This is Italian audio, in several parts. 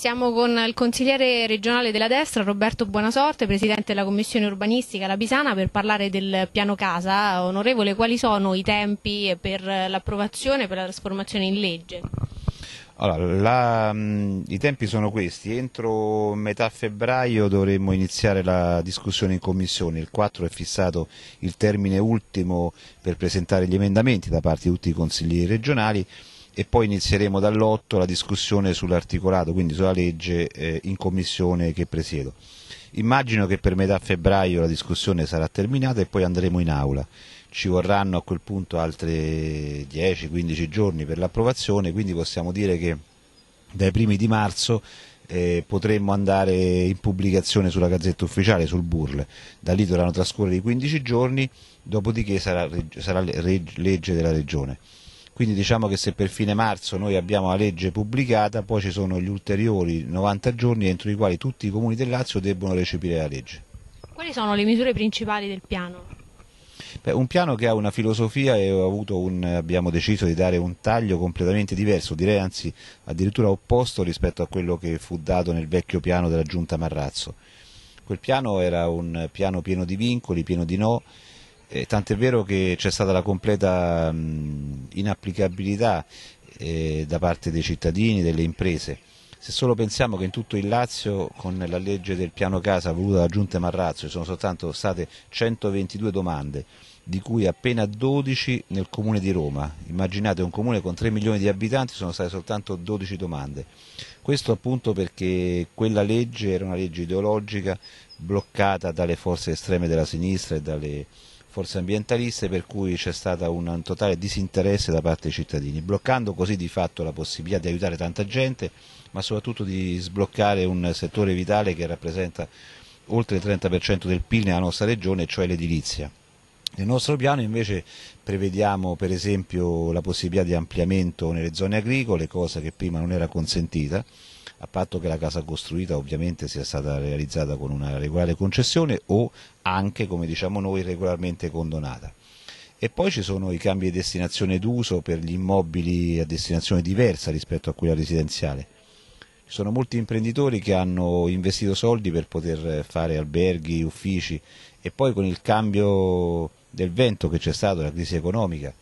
Siamo con il consigliere regionale della destra Roberto Buonasorte, presidente della commissione urbanistica La Pisana, per parlare del piano casa. Onorevole, quali sono i tempi per l'approvazione e per la trasformazione in legge? Allora, la, mm, I tempi sono questi, entro metà febbraio dovremmo iniziare la discussione in commissione, il 4 è fissato il termine ultimo per presentare gli emendamenti da parte di tutti i consiglieri regionali e poi inizieremo dall'8 la discussione sull'articolato, quindi sulla legge eh, in commissione che presiedo. Immagino che per metà febbraio la discussione sarà terminata e poi andremo in aula. Ci vorranno a quel punto altri 10-15 giorni per l'approvazione, quindi possiamo dire che dai primi di marzo eh, potremmo andare in pubblicazione sulla Gazzetta Ufficiale, sul BURL. Da lì dovranno trascorrere i 15 giorni, dopodiché sarà, sarà legge della Regione quindi diciamo che se per fine marzo noi abbiamo la legge pubblicata poi ci sono gli ulteriori 90 giorni entro i quali tutti i comuni del Lazio debbono recepire la legge. Quali sono le misure principali del piano? Beh, un piano che ha una filosofia e un, abbiamo deciso di dare un taglio completamente diverso, direi anzi addirittura opposto rispetto a quello che fu dato nel vecchio piano della Giunta Marrazzo. Quel piano era un piano pieno di vincoli, pieno di no, eh, tant'è vero che c'è stata la completa mh, inapplicabilità eh, da parte dei cittadini, delle imprese. Se solo pensiamo che in tutto il Lazio con la legge del piano casa voluta da Giunte Marrazzo ci sono soltanto state 122 domande, di cui appena 12 nel comune di Roma. Immaginate un comune con 3 milioni di abitanti, sono state soltanto 12 domande. Questo appunto perché quella legge era una legge ideologica bloccata dalle forze estreme della sinistra e dalle forze ambientaliste per cui c'è stato un totale disinteresse da parte dei cittadini, bloccando così di fatto la possibilità di aiutare tanta gente, ma soprattutto di sbloccare un settore vitale che rappresenta oltre il 30% del PIL nella nostra regione, cioè l'edilizia. Nel nostro piano invece prevediamo per esempio la possibilità di ampliamento nelle zone agricole, cosa che prima non era consentita, a patto che la casa costruita ovviamente sia stata realizzata con una regolare concessione o anche, come diciamo noi, regolarmente condonata. E poi ci sono i cambi di destinazione d'uso per gli immobili a destinazione diversa rispetto a quella residenziale. Ci sono molti imprenditori che hanno investito soldi per poter fare alberghi, uffici e poi con il cambio del vento che c'è stato, la crisi economica,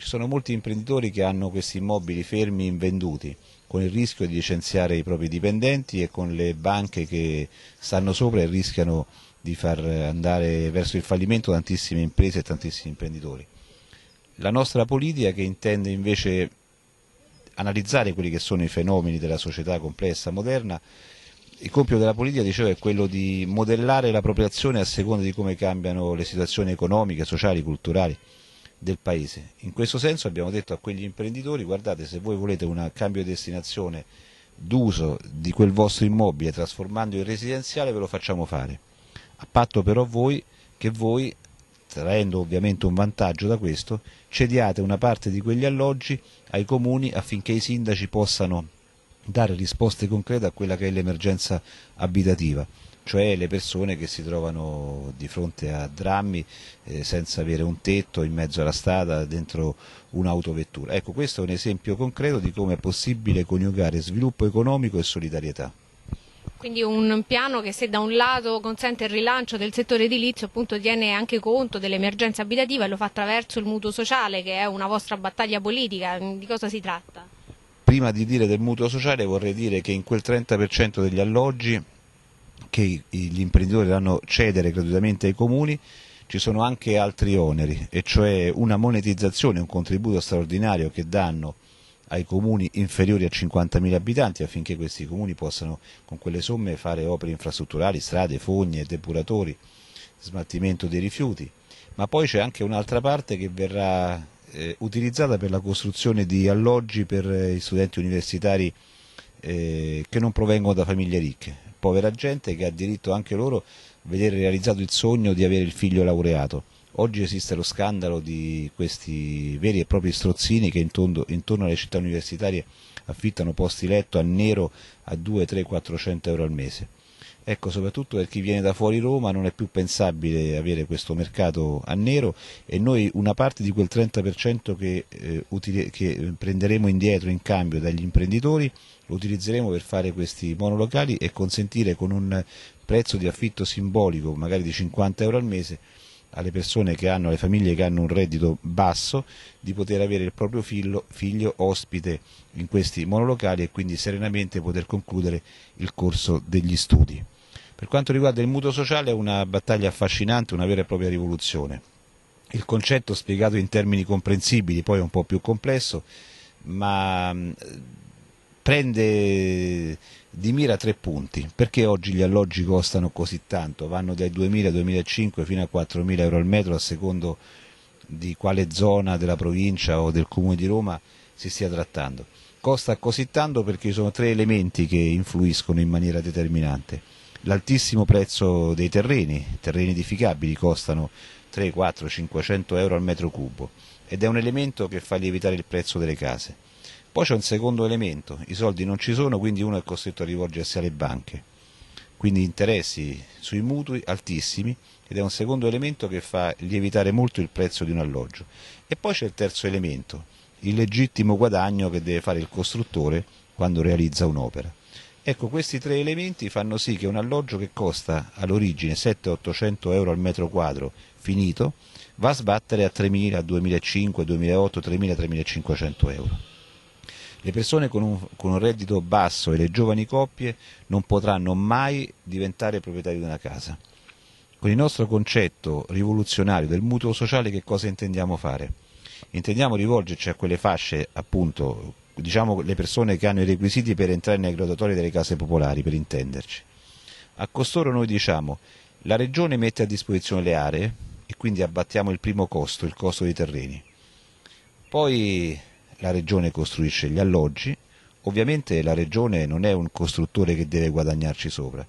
ci sono molti imprenditori che hanno questi immobili fermi invenduti, con il rischio di licenziare i propri dipendenti e con le banche che stanno sopra e rischiano di far andare verso il fallimento tantissime imprese e tantissimi imprenditori. La nostra politica che intende invece analizzare quelli che sono i fenomeni della società complessa, moderna, il compito della politica, dicevo, è quello di modellare la propria azione a seconda di come cambiano le situazioni economiche, sociali, culturali del paese. In questo senso abbiamo detto a quegli imprenditori guardate se voi volete un cambio di destinazione d'uso di quel vostro immobile trasformando in residenziale ve lo facciamo fare, a patto però voi che voi, traendo ovviamente un vantaggio da questo, cediate una parte di quegli alloggi ai comuni affinché i sindaci possano dare risposte concrete a quella che è l'emergenza abitativa cioè le persone che si trovano di fronte a drammi eh, senza avere un tetto in mezzo alla strada dentro un'autovettura. Ecco, questo è un esempio concreto di come è possibile coniugare sviluppo economico e solidarietà. Quindi un piano che se da un lato consente il rilancio del settore edilizio appunto tiene anche conto dell'emergenza abitativa e lo fa attraverso il mutuo sociale che è una vostra battaglia politica, mm, di cosa si tratta? Prima di dire del mutuo sociale vorrei dire che in quel 30% degli alloggi che gli imprenditori dovranno cedere gratuitamente ai comuni, ci sono anche altri oneri, e cioè una monetizzazione, un contributo straordinario che danno ai comuni inferiori a 50.000 abitanti affinché questi comuni possano con quelle somme fare opere infrastrutturali, strade, fogne, depuratori, smaltimento dei rifiuti, ma poi c'è anche un'altra parte che verrà eh, utilizzata per la costruzione di alloggi per gli eh, studenti universitari eh, che non provengono da famiglie ricche, povera gente che ha diritto anche loro a vedere realizzato il sogno di avere il figlio laureato. Oggi esiste lo scandalo di questi veri e propri strozzini che intorno, intorno alle città universitarie affittano posti letto a nero a 2, 3, 400 euro al mese Ecco, soprattutto per chi viene da fuori Roma non è più pensabile avere questo mercato a nero e noi una parte di quel 30% che, eh, utili- che prenderemo indietro in cambio dagli imprenditori lo utilizzeremo per fare questi monolocali e consentire con un prezzo di affitto simbolico, magari di 50 euro al mese, alle persone che hanno, alle famiglie che hanno un reddito basso, di poter avere il proprio figlio, figlio, ospite in questi monolocali e quindi serenamente poter concludere il corso degli studi. Per quanto riguarda il mutuo sociale è una battaglia affascinante, una vera e propria rivoluzione. Il concetto spiegato in termini comprensibili, poi è un po' più complesso, ma mm, prende di mira tre punti. Perché oggi gli alloggi costano così tanto? Vanno dai 2.000, 2.500 fino a 4.000 euro al metro a secondo di quale zona della provincia o del comune di Roma si stia trattando. Costa così tanto perché ci sono tre elementi che influiscono in maniera determinante l'altissimo prezzo dei terreni, terreni edificabili costano 3, 4, 500 euro al metro cubo ed è un elemento che fa lievitare il prezzo delle case. Poi c'è un secondo elemento, i soldi non ci sono quindi uno è costretto a rivolgersi alle banche, quindi interessi sui mutui altissimi ed è un secondo elemento che fa lievitare molto il prezzo di un alloggio. E poi c'è il terzo elemento, il legittimo guadagno che deve fare il costruttore quando realizza un'opera. Ecco, questi tre elementi fanno sì che un alloggio che costa all'origine 700-800 euro al metro quadro finito va a sbattere a 3.000, 2.500, 2008, 3.000, 3.500 euro. Le persone con un, con un reddito basso e le giovani coppie non potranno mai diventare proprietari di una casa. Con il nostro concetto rivoluzionario del mutuo sociale che cosa intendiamo fare? Intendiamo rivolgerci a quelle fasce appunto diciamo, le persone che hanno i requisiti per entrare nei graduatori delle case popolari, per intenderci. A costoro noi diciamo la regione mette a disposizione le aree e quindi abbattiamo il primo costo, il costo dei terreni. Poi la regione costruisce gli alloggi, ovviamente la regione non è un costruttore che deve guadagnarci sopra,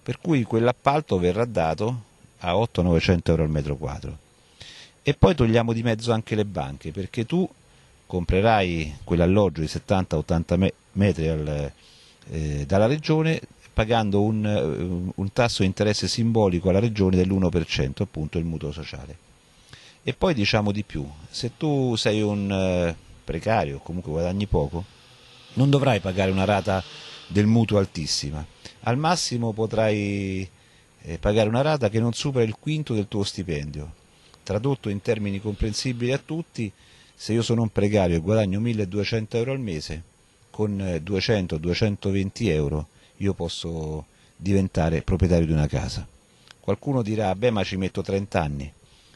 per cui quell'appalto verrà dato a 8-900 euro al metro quadro. E poi togliamo di mezzo anche le banche, perché tu comprerai quell'alloggio di 70-80 metri al, eh, dalla regione pagando un, eh, un, tasso di interesse simbolico alla regione dell'1%, appunto il mutuo sociale. E poi diciamo di più, se tu sei un eh, precario, comunque guadagni poco, non dovrai pagare una rata del mutuo altissima, al massimo potrai eh, pagare una rata che non supera il quinto del tuo stipendio. Tradotto in termini comprensibili a tutti, se io sono un precario e guadagno 1200 euro al mese, con 200-220 eh, euro io posso diventare proprietario di una casa. Qualcuno dirà, beh ma ci metto 30 anni,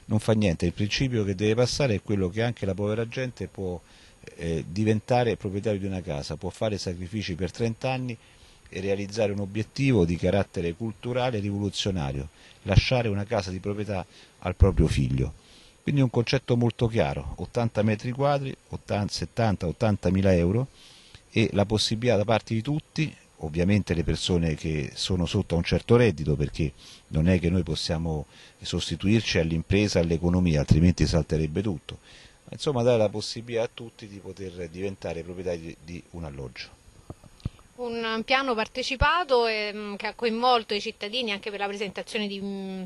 non fa niente, il principio che deve passare è quello che anche la povera gente può eh, diventare proprietario di una casa, può fare sacrifici per 30 anni e realizzare un obiettivo di carattere culturale rivoluzionario, lasciare una casa di proprietà al proprio figlio. Quindi un concetto molto chiaro, 80 metri quadri, 70-80 mila euro e la possibilità da parte di tutti, ovviamente le persone che sono sotto a un certo reddito perché non è che noi possiamo sostituirci all'impresa, all'economia, altrimenti salterebbe tutto, insomma dare la possibilità a tutti di poter diventare proprietari di un alloggio. Un piano partecipato ehm, che ha coinvolto i cittadini anche per la presentazione di mm,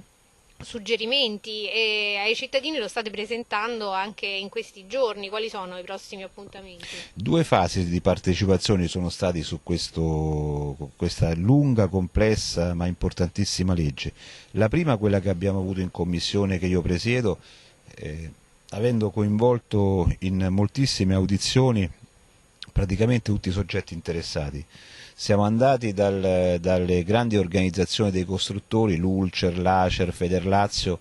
suggerimenti e ai cittadini lo state presentando anche in questi giorni, quali sono i prossimi appuntamenti? Due fasi di partecipazione sono stati su questo, questa lunga, complessa ma importantissima legge. La prima, quella che abbiamo avuto in commissione che io presiedo, eh, avendo coinvolto in moltissime audizioni praticamente tutti i soggetti interessati siamo andati dal, dalle grandi organizzazioni dei costruttori, l'Ulcer, l'Acer, Federlazio,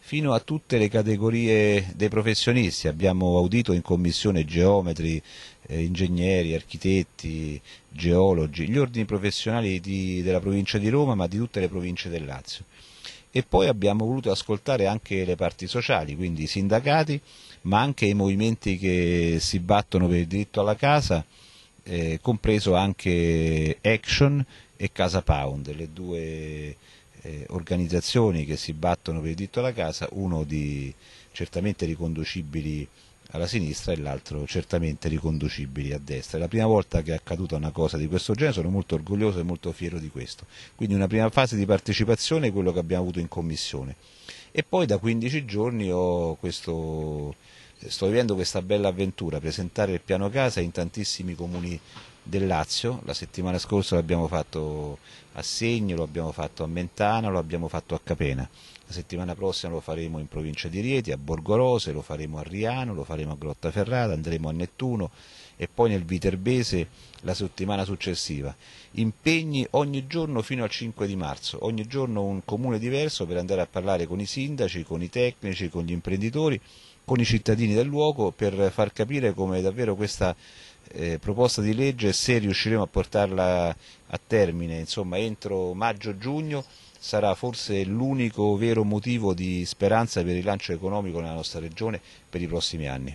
fino a tutte le categorie dei professionisti. Abbiamo audito in commissione geometri, eh, ingegneri, architetti, geologi, gli ordini professionali di, della provincia di Roma ma di tutte le province del Lazio. E poi abbiamo voluto ascoltare anche le parti sociali, quindi i sindacati, ma anche i movimenti che si battono per il diritto alla casa, eh, compreso anche Action e Casa Pound, le due eh, organizzazioni che si battono per il diritto alla casa, uno di, certamente riconducibili alla sinistra e l'altro certamente riconducibili a destra. È la prima volta che è accaduta una cosa di questo genere, sono molto orgoglioso e molto fiero di questo. Quindi una prima fase di partecipazione è quello che abbiamo avuto in commissione. E poi da 15 giorni ho questo sto vivendo questa bella avventura, presentare il piano casa in tantissimi comuni del Lazio, la settimana scorsa l'abbiamo fatto a Segno, lo abbiamo fatto a Mentana, lo abbiamo fatto a Capena, la settimana prossima lo faremo in provincia di Rieti, a Borgorose, lo faremo a Riano, lo faremo a Grottaferrata, andremo a Nettuno e poi nel Viterbese la settimana successiva. Impegni ogni giorno fino al 5 di marzo, ogni giorno un comune diverso per andare a parlare con i sindaci, con i tecnici, con gli imprenditori con i cittadini del luogo per far capire come davvero questa eh, proposta di legge, se riusciremo a portarla a termine, insomma entro maggio-giugno, sarà forse l'unico vero motivo di speranza per il rilancio economico nella nostra regione per i prossimi anni.